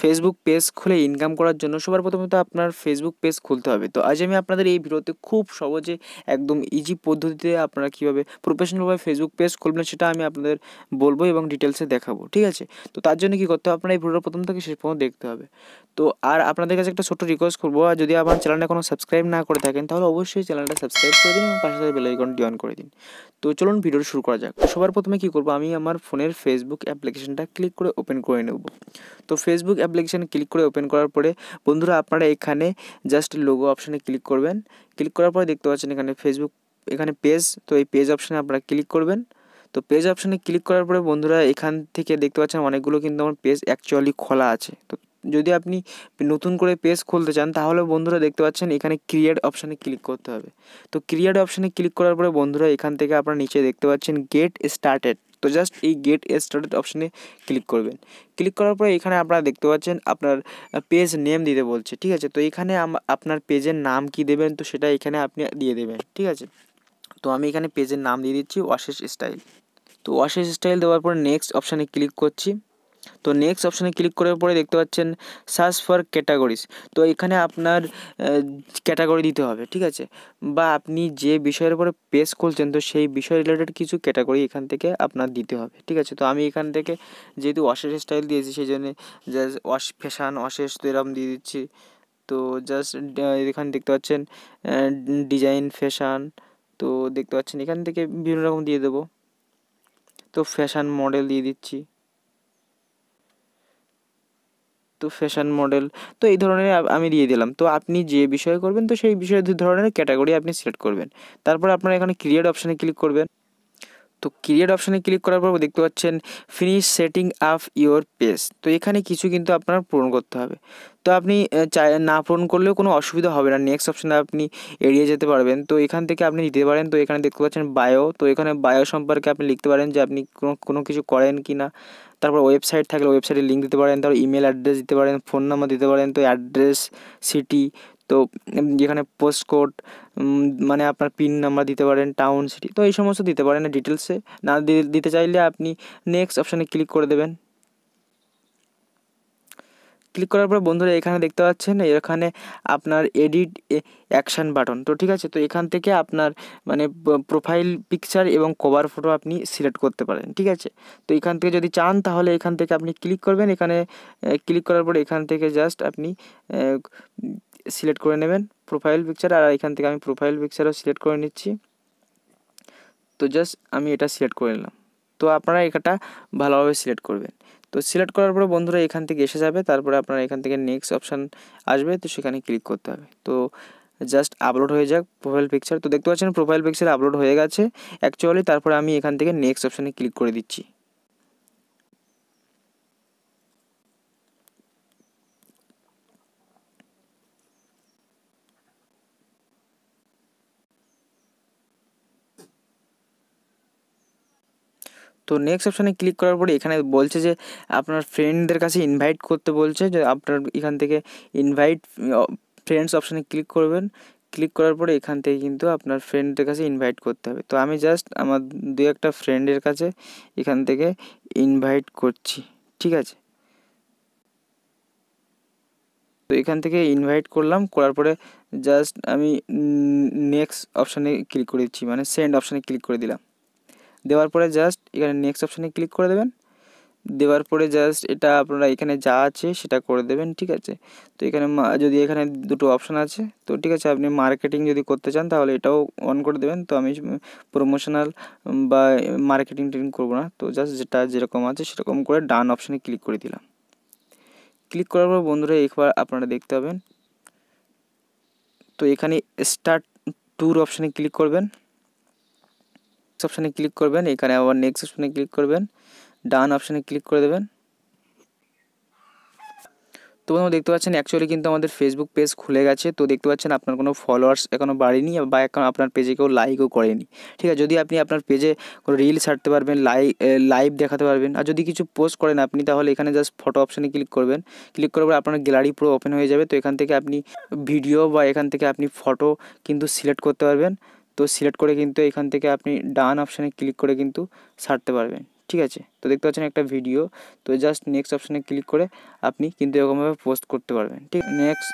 Facebook page খুলে income করার জন্য সবার প্রথমে তো আপনার ফেসবুক পেজ খুলতে হবে তো আজ আমি আপনাদের এই ভিডিওতে খুব সহজে একদম ইজি পদ্ধতিতে আপনারা কীভাবে প্রফেশনালভাবে ফেসবুক পেজ খুলবেন সেটা আমি আপনাদের বলবো এবং ডিটেলসে দেখাবো ঠিক আছে তো তার জন্য কী করতে হবে আপনার এই ভিডিওটা প্রথম থেকে শেষ পর্যন্ত দেখতে হবে তো আর আপনাদের কাছে একটা ছোট্ট রিকোয়েস্ট করবো আর যদি আমার চ্যানেলে কোনো সাবস্ক্রাইব না করে থাকেন তাহলে অবশ্যই চ্যানেলটা সাবস্ক্রাইব করে দিন এবং পাশে বেল আইকনটি অন করে দিন তো চলুন ভিডিও শুরু করা যাক সবার প্রথমে কী করবো আমি আমার ফোনের ফেসবুক অ্যাপ্লিকেশনটা ক্লিক করে ওপেন করে নেব তো ফেসবুক অ্যাপ্লিকেশানে ক্লিক করে ওপেন করার পরে বন্ধুরা আপনারা এখানে জাস্ট লোগো অপশানে ক্লিক করবেন ক্লিক করার পরে দেখতে পাচ্ছেন এখানে ফেসবুক এখানে পেজ তো এই পেজ অপশানে আপনারা ক্লিক করবেন তো পেজ অপশানে ক্লিক করার পরে বন্ধুরা এখান থেকে দেখতে পাচ্ছেন অনেকগুলো কিন্তু আমার পেজ অ্যাকচুয়ালি খোলা আছে তো যদি আপনি নতুন করে পেজ খুলতে চান তাহলে বন্ধুরা দেখতে পাচ্ছেন এখানে ক্রিয়েট অপশানে ক্লিক করতে হবে তো ক্রিয়েট অপশানে ক্লিক করার পরে বন্ধুরা এখান থেকে আপনারা নিচে দেখতে পাচ্ছেন গেট স্টার্টেড তো জাস্ট এই গেট এ স্টার্টেড অপশানে ক্লিক করবেন ক্লিক করার পরে এখানে আপনারা দেখতে পাচ্ছেন আপনার পেজ নেম দিতে বলছে ঠিক আছে তো এখানে আপনার পেজের নাম কি দেবেন তো সেটা এখানে আপনি দিয়ে দেবেন ঠিক আছে তো আমি এখানে পেজের নাম দিয়ে দিচ্ছি ওয়াশেস স্টাইল তো ওয়াশেস স্টাইল দেওয়ার পর নেক্সট অপশানে ক্লিক করছি তো নেক্সট অপশানে ক্লিক করার পরে দেখতে পাচ্ছেন সার্চ ফর ক্যাটাগরিজ তো এখানে আপনার ক্যাটাগরি দিতে হবে ঠিক আছে বা আপনি যে বিষয়ের উপরে পেজ খুলছেন তো সেই বিষয় রিলেটেড কিছু ক্যাটাগরি এখান থেকে আপনার দিতে হবে ঠিক আছে তো আমি এখান থেকে যেহেতু অশেষ স্টাইল দিয়েছি সেই জন্য জাস্ট ওয়াশ ফ্যাশান অশেষ তো এরকম দিয়ে দিচ্ছি তো জাস্ট এখানে দেখতে পাচ্ছেন ডিজাইন ফ্যাশান তো দেখতে পাচ্ছেন এখান থেকে বিভিন্ন রকম দিয়ে দেবো তো ফ্যাশান মডেল দিয়ে দিচ্ছি তো ফ্যাশন মডেল তো এই ধরনের আমি দিয়ে দিলাম তো আপনি যে বিষয়ে করবেন তো সেই বিষয়ে দু ধরনের ক্যাটাগরি আপনি সিলেক্ট করবেন তারপর আপনারা এখানে ক্রিয়েট অপশানে ক্লিক করবেন তো ক্রিয়েট অপশানে ক্লিক করার পর দেখতে পাচ্ছেন finish setting up your page তো এখানে কিছু কিন্তু আপনার পূরণ করতে হবে তো আপনি চাই না পূরণ করলেও কোনো অসুবিধা হবে না নেক্সট অপশানে আপনি এড়িয়ে যেতে পারবেন তো এখান থেকে আপনি দিতে পারেন তো এখানে দেখতে পাচ্ছেন বায়ো তো এখানে বায়ো সম্পর্কে আপনি লিখতে পারেন যে আপনি কোনো কোনো কিছু করেন কি না তারপর ওয়েবসাইট থাকলে ওয়েবসাইটের লিঙ্ক দিতে পারেন তারপর ইমেল অ্যাড্রেস দিতে পারেন ফোন নাম্বার দিতে পারেন তো অ্যাড্রেস সিটি তো যেখানে পোস্ট কোড মানে আপনার পিন নাম্বার দিতে পারেন টাউন সিটি তো এই সমস্ত দিতে পারেন ডিটেলসে না দিতে চাইলে আপনি নেক্সট অপশানে ক্লিক করে দেবেন ক্লিক করার পর বন্ধুরা এখানে দেখতে পাচ্ছেন এখানে আপনার এডিট অ্যাকশান বাটন তো ঠিক আছে তো এখান থেকে আপনার মানে প্রোফাইল পিকচার এবং কভার ফটো আপনি সিলেক্ট করতে পারেন ঠিক আছে তো এখান থেকে যদি চান তাহলে এখান থেকে আপনি ক্লিক করবেন এখানে ক্লিক করার পরে এখান থেকে জাস্ট আপনি সিলেক্ট করে নেবেন প্রোফাইল পিকচার আর এখান থেকে আমি প্রোফাইল পিকচারও সিলেক্ট করে নিচ্ছি তো জাস্ট আমি এটা সিলেক্ট করে নিলাম তো আপনারা এটা ভালোভাবে সিলেক্ট করবেন তো সিলেক্ট করার পরে বন্ধুরা এখান থেকে এসে যাবে তারপরে আপনারা এখান থেকে নেক্সট অপশান আসবে তো সেখানে ক্লিক করতে হবে তো জাস্ট আপলোড হয়ে যাক প্রোফাইল পিকচার তো দেখতে পাচ্ছেন প্রোফাইল পিকচার আপলোড হয়ে গেছে অ্যাকচুয়ালি তারপরে আমি এখান থেকে নেক্সট অপশানে ক্লিক করে দিচ্ছি তো নেক্সট অপশানে ক্লিক করার পরে এখানে বলছে যে আপনার ফ্রেন্ডদের কাছে ইনভাইট করতে বলছে যে আপনার এখান থেকে ইনভাইট ফ্রেন্ডস অপশানে ক্লিক করবেন ক্লিক করার পরে এখান থেকে কিন্তু আপনার ফ্রেন্ডদের কাছে ইনভাইট করতে হবে তো আমি জাস্ট আমার দু একটা ফ্রেন্ডের কাছে এখান থেকে ইনভাইট করছি ঠিক আছে তো এখান থেকে ইনভাইট করলাম করার পরে জাস্ট আমি নেক্সট অপশানে ক্লিক করে দিচ্ছি মানে সেন্ড অপশানে ক্লিক করে দিলাম দেওয়ার পরে জাস্ট এখানে নেক্সট অপশানে ক্লিক করে দেবেন দেওয়ার পরে জাস্ট এটা আপনারা এখানে যা আছে সেটা করে দেবেন ঠিক আছে তো এখানে যদি এখানে দুটো অপশান আছে তো ঠিক আছে আপনি মার্কেটিং যদি করতে চান তাহলে এটাও অন করে দেবেন তো আমি প্রমোশনাল বা মার্কেটিং ট্রেনিং করবো না তো জাস্ট যেটা যেরকম আছে সেরকম করে ডান অপশানে ক্লিক করে দিলাম ক্লিক করার পর বন্ধুরা একবার আপনারা দেখতে পাবেন তো এখানে স্টার্ট ট্যুর অপশানে ক্লিক করবেন নেক্সট অপশানে ক্লিক করবেন এখানে আবার নেক্সট অপশানে ক্লিক করবেন ডান অপশানে ক্লিক করে দেবেন তো বন্ধু দেখতে পাচ্ছেন অ্যাকচুয়ালি কিন্তু আমাদের ফেসবুক পেজ খুলে গেছে তো দেখতে পাচ্ছেন আপনার কোনো ফলোয়ার্স এখনও বাড়েনি বা এখন আপনার পেজে কেউ লাইকও করেনি ঠিক আছে যদি আপনি আপনার পেজে কোনো রিল ছাড়তে পারবেন লাইভ লাইভ দেখাতে পারবেন আর যদি কিছু পোস্ট করেন আপনি তাহলে এখানে জাস্ট ফটো অপশানে ক্লিক করবেন ক্লিক করার পর আপনার গ্যালারি পুরো ওপেন হয়ে যাবে তো এখান থেকে আপনি ভিডিও বা এখান থেকে আপনি ফটো কিন্তু সিলেক্ট করতে পারবেন তো সিলেক্ট করে কিন্তু এখান থেকে আপনি ডান অপশানে ক্লিক করে কিন্তু সারতে পারবেন ঠিক আছে তো দেখতে পাচ্ছেন একটা ভিডিও তো জাস্ট নেক্সট অপশানে ক্লিক করে আপনি কিন্তু এরকমভাবে পোস্ট করতে পারবেন ঠিক নেক্সট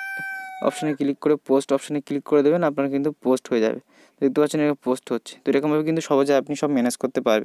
অপশানে ক্লিক করে পোস্ট অপশানে ক্লিক করে দেবেন আপনার কিন্তু পোস্ট হয়ে যাবে দেখতে পাচ্ছেন এরকম পোস্ট হচ্ছে তো এরকমভাবে কিন্তু সহজে আপনি সব ম্যানেজ করতে পারবেন